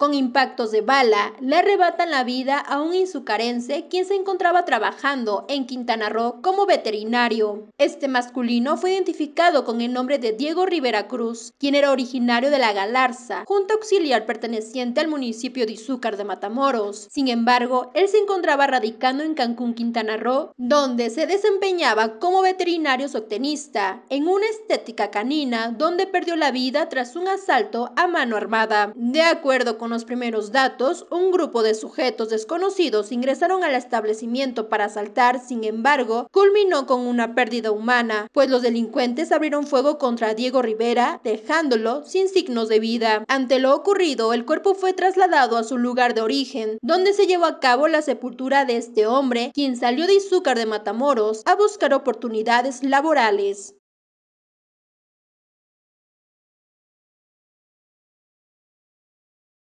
con impactos de bala le arrebatan la vida a un insucarense quien se encontraba trabajando en Quintana Roo como veterinario. Este masculino fue identificado con el nombre de Diego Rivera Cruz, quien era originario de La Galarza, junta auxiliar perteneciente al municipio de Izúcar de Matamoros. Sin embargo, él se encontraba radicando en Cancún, Quintana Roo, donde se desempeñaba como veterinario soctenista en una estética canina donde perdió la vida tras un asalto a mano armada. De acuerdo con los primeros datos, un grupo de sujetos desconocidos ingresaron al establecimiento para asaltar, sin embargo, culminó con una pérdida humana, pues los delincuentes abrieron fuego contra Diego Rivera, dejándolo sin signos de vida. Ante lo ocurrido, el cuerpo fue trasladado a su lugar de origen, donde se llevó a cabo la sepultura de este hombre, quien salió de Izúcar de Matamoros a buscar oportunidades laborales.